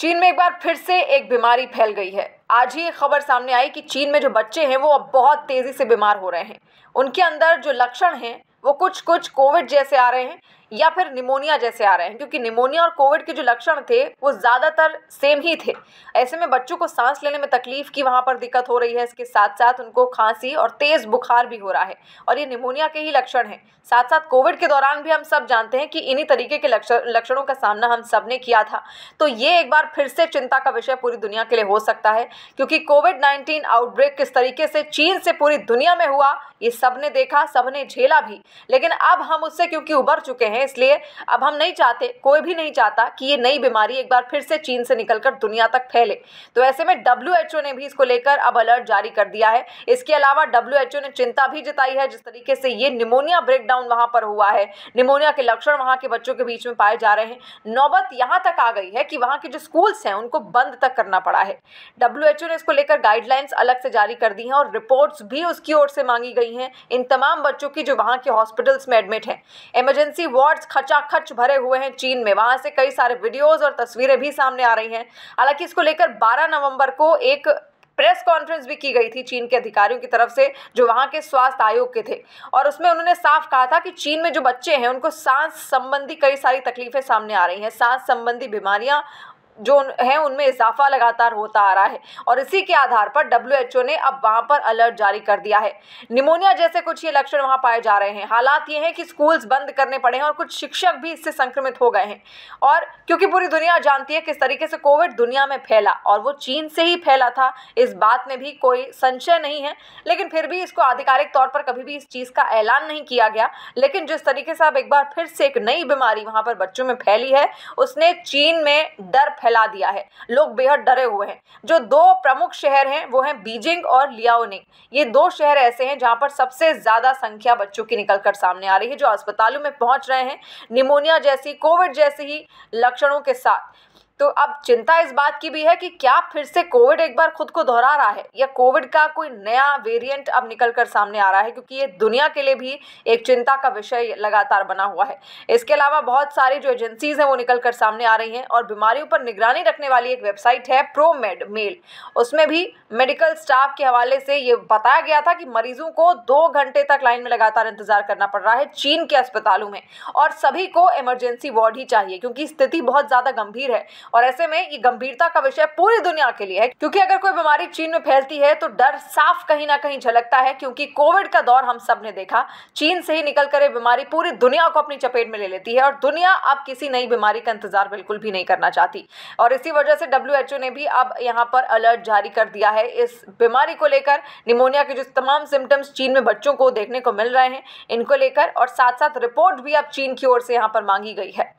चीन में एक बार फिर से एक बीमारी फैल गई है आज ही एक खबर सामने आई कि चीन में जो बच्चे हैं वो अब बहुत तेजी से बीमार हो रहे हैं उनके अंदर जो लक्षण हैं वो कुछ कुछ कोविड जैसे आ रहे हैं या फिर निमोनिया जैसे आ रहे हैं क्योंकि निमोनिया और कोविड के जो लक्षण थे वो ज़्यादातर सेम ही थे ऐसे में बच्चों को सांस लेने में तकलीफ की वहाँ पर दिक्कत हो रही है इसके साथ साथ उनको खांसी और तेज़ बुखार भी हो रहा है और ये निमोनिया के ही लक्षण है साथ साथ कोविड के दौरान भी हम सब जानते हैं कि इन्हीं तरीके के लक्षणों का सामना हम सब ने किया था तो ये एक बार फिर से चिंता का विषय पूरी दुनिया के लिए हो सकता है क्योंकि कोविड नाइन्टीन आउटब्रेक किस तरीके से चीन से पूरी दुनिया में हुआ ये सब ने देखा सब ने झेला भी लेकिन अब हम उससे क्योंकि उबर चुके हैं हैं इसलिए अब हम नहीं चाहते कोई भी नहीं चाहता कि ये नई बीमारी एक बार फिर से चीन से निकलकर दुनिया तक फैले तो ऐसे में डब्ल्यू ने भी इसको लेकर अब अलर्ट जारी कर दिया है इसके अलावा डब्ल्यू ने चिंता भी जताई है जिस तरीके से ये निमोनिया ब्रेकडाउन वहां पर हुआ है निमोनिया के लक्षण वहां के बच्चों के बीच में पाए जा रहे हैं नौबत यहां तक आ गई है कि वहां के जो स्कूल्स हैं उनको बंद तक करना पड़ा है डब्ल्यू ने इसको लेकर गाइडलाइंस अलग से जारी कर दी हैं और रिपोर्ट्स भी उसकी ओर से मांगी गई हैं इन तमाम बच्चों की जो वहां के हॉस्पिटल्स में एडमिट हैं इमरजेंसी वार्ड रिकॉर्ड्स खचाखच भरे हुए हैं चीन में वहां से कई सारे वीडियोस और तस्वीरें भी सामने आ रही हैं हालांकि इसको लेकर 12 नवंबर को एक प्रेस कॉन्फ्रेंस भी की गई थी चीन के अधिकारियों की तरफ से जो वहां के स्वास्थ्य आयोग के थे और उसमें उन्होंने साफ कहा था कि चीन में जो बच्चे हैं उनको सांस संबंधी कई सारी तकलीफें सामने आ रही हैं सांस संबंधी बीमारियां जो है उनमें इजाफा लगातार होता आ रहा है और इसी के आधार पर डब्ल्यू ने अब वहां पर अलर्ट जारी कर दिया है निमोनिया जैसे कुछ ये लक्षण वहां पाए जा रहे हैं हालात ये हैं कि स्कूल्स बंद करने पड़े हैं और कुछ शिक्षक भी इससे संक्रमित हो गए हैं और क्योंकि पूरी दुनिया जानती है किस तरीके से कोविड दुनिया में फैला और वो चीन से ही फैला था इस बात में भी कोई संशय नहीं है लेकिन फिर भी इसको आधिकारिक तौर पर कभी भी इस चीज़ का ऐलान नहीं किया गया लेकिन जिस तरीके से अब एक बार फिर से एक नई बीमारी वहां पर बच्चों में फैली है उसने चीन में डर फैला फैला दिया है लोग बेहद डरे हुए हैं जो दो प्रमुख शहर हैं वो हैं बीजिंग और लियाओनिंग ये दो शहर ऐसे हैं जहां पर सबसे ज़्यादा संख्या बच्चों की निकल कर सामने आ रही है जो अस्पतालों में पहुंच रहे हैं निमोनिया जैसी कोविड जैसे ही लक्षणों के साथ तो अब चिंता इस बात की भी है कि क्या फिर से कोविड एक बार खुद को दोहरा रहा है या कोविड का कोई नया वेरिएंट अब निकल कर सामने आ रहा है क्योंकि ये दुनिया के लिए भी एक चिंता का विषय लगातार बना हुआ है इसके अलावा बहुत सारी जो एजेंसीज हैं वो निकल कर सामने आ रही हैं और बीमारियों पर निगरानी रखने वाली एक वेबसाइट है मेड मेल उसमें भी मेडिकल स्टाफ के हवाले से ये बताया गया था कि मरीजों को दो घंटे तक लाइन में लगातार इंतजार करना पड़ रहा है चीन के अस्पतालों में और सभी को इमरजेंसी वार्ड ही चाहिए क्योंकि स्थिति बहुत ज़्यादा गंभीर है और ऐसे में ये गंभीरता का विषय पूरी दुनिया के लिए है क्योंकि अगर कोई बीमारी चीन में फैलती है तो डर साफ कहीं ना कहीं झलकता है क्योंकि कोविड का दौर हम सब ने देखा चीन से ही निकल कर बीमारी पूरी दुनिया को अपनी चपेट में ले लेती है और दुनिया अब किसी नई बीमारी का इंतजार बिल्कुल भी नहीं करना चाहती और इसी वजह से डब्ल्यू ने भी अब यहाँ पर अलर्ट जारी कर दिया है इस बीमारी को लेकर निमोनिया के जो तमाम सिम्टम्स चीन में बच्चों को देखने को मिल रहे हैं इनको लेकर और साथ साथ रिपोर्ट भी अब चीन की ओर से यहाँ पर मांगी गई है